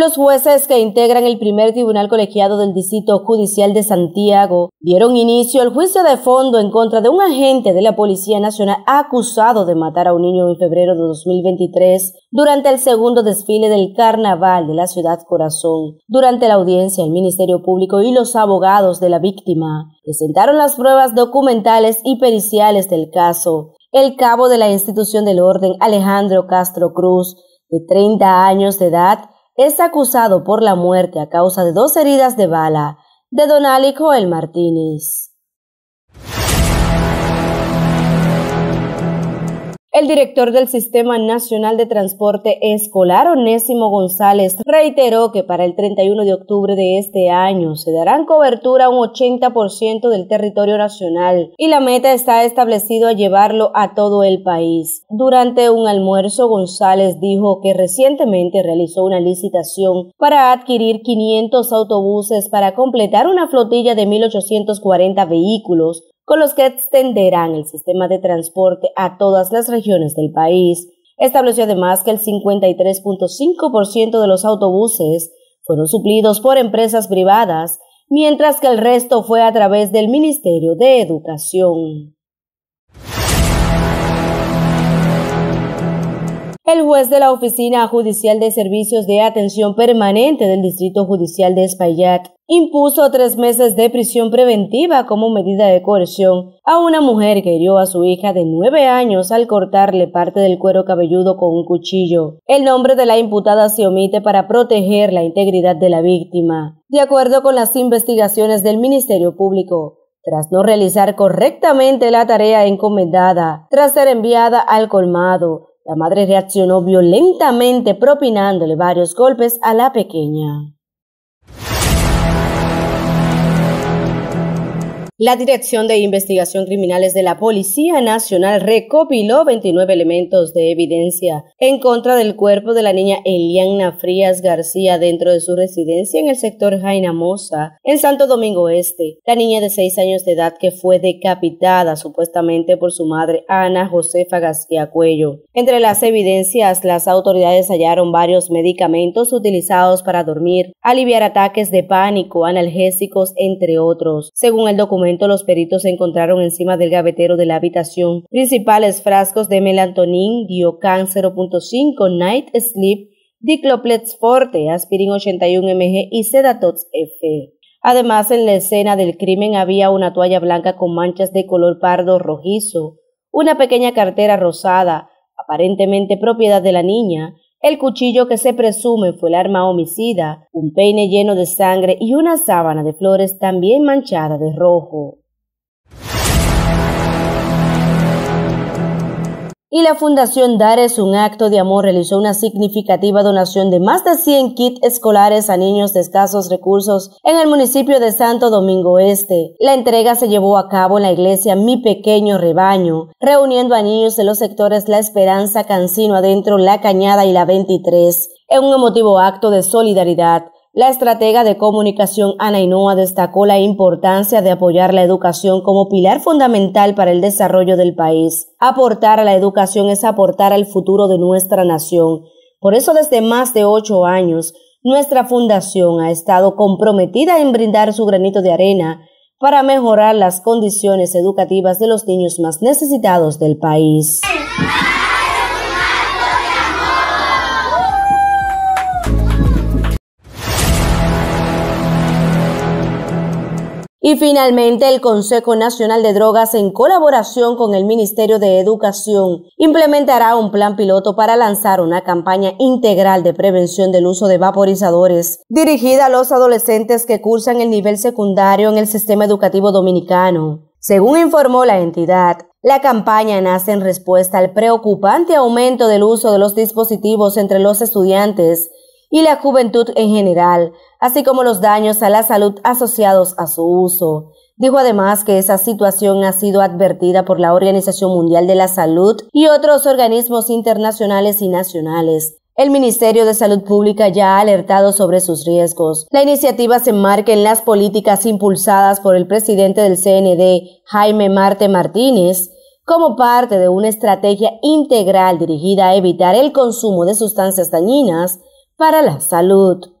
Los jueces que integran el primer tribunal colegiado del Distrito Judicial de Santiago dieron inicio al juicio de fondo en contra de un agente de la Policía Nacional acusado de matar a un niño en febrero de 2023 durante el segundo desfile del Carnaval de la ciudad Corazón. Durante la audiencia, el Ministerio Público y los abogados de la víctima presentaron las pruebas documentales y periciales del caso. El cabo de la institución del orden, Alejandro Castro Cruz, de 30 años de edad, es acusado por la muerte a causa de dos heridas de bala de y Joel Martínez. El director del Sistema Nacional de Transporte Escolar, Onésimo González, reiteró que para el 31 de octubre de este año se darán cobertura a un 80% del territorio nacional y la meta está establecido a llevarlo a todo el país. Durante un almuerzo, González dijo que recientemente realizó una licitación para adquirir 500 autobuses para completar una flotilla de 1.840 vehículos con los que extenderán el sistema de transporte a todas las regiones del país. Estableció además que el 53.5% de los autobuses fueron suplidos por empresas privadas, mientras que el resto fue a través del Ministerio de Educación. El juez de la Oficina Judicial de Servicios de Atención Permanente del Distrito Judicial de Espaillat impuso tres meses de prisión preventiva como medida de coerción a una mujer que hirió a su hija de nueve años al cortarle parte del cuero cabelludo con un cuchillo. El nombre de la imputada se omite para proteger la integridad de la víctima. De acuerdo con las investigaciones del Ministerio Público, tras no realizar correctamente la tarea encomendada, tras ser enviada al colmado, la madre reaccionó violentamente propinándole varios golpes a la pequeña. La Dirección de Investigación Criminales de la Policía Nacional recopiló 29 elementos de evidencia en contra del cuerpo de la niña Eliana Frías García dentro de su residencia en el sector Jaina Mosa, en Santo Domingo Este. La niña de 6 años de edad que fue decapitada supuestamente por su madre Ana Josefa García Cuello. Entre las evidencias, las autoridades hallaron varios medicamentos utilizados para dormir, aliviar ataques de pánico, analgésicos, entre otros. Según el documento, los peritos encontraron encima del gavetero de la habitación principales frascos de melantonin, diocan 0.5, night sleep, dicloplex forte, aspirin 81 mg y sedatots F. Además, en la escena del crimen había una toalla blanca con manchas de color pardo rojizo, una pequeña cartera rosada, aparentemente propiedad de la niña, el cuchillo que se presume fue el arma homicida, un peine lleno de sangre y una sábana de flores también manchada de rojo. y la Fundación Dares Un Acto de Amor realizó una significativa donación de más de 100 kits escolares a niños de escasos recursos en el municipio de Santo Domingo Este. La entrega se llevó a cabo en la iglesia Mi Pequeño Rebaño, reuniendo a niños de los sectores La Esperanza, Cancino Adentro, La Cañada y La 23, en un emotivo acto de solidaridad. La estratega de comunicación Ana Inoa destacó la importancia de apoyar la educación como pilar fundamental para el desarrollo del país. Aportar a la educación es aportar al futuro de nuestra nación. Por eso desde más de ocho años, nuestra fundación ha estado comprometida en brindar su granito de arena para mejorar las condiciones educativas de los niños más necesitados del país. Y finalmente, el Consejo Nacional de Drogas, en colaboración con el Ministerio de Educación, implementará un plan piloto para lanzar una campaña integral de prevención del uso de vaporizadores dirigida a los adolescentes que cursan el nivel secundario en el sistema educativo dominicano. Según informó la entidad, la campaña nace en respuesta al preocupante aumento del uso de los dispositivos entre los estudiantes y la juventud en general, así como los daños a la salud asociados a su uso. Dijo además que esa situación ha sido advertida por la Organización Mundial de la Salud y otros organismos internacionales y nacionales. El Ministerio de Salud Pública ya ha alertado sobre sus riesgos. La iniciativa se enmarca en las políticas impulsadas por el presidente del CND, Jaime Marte Martínez, como parte de una estrategia integral dirigida a evitar el consumo de sustancias dañinas para la salud.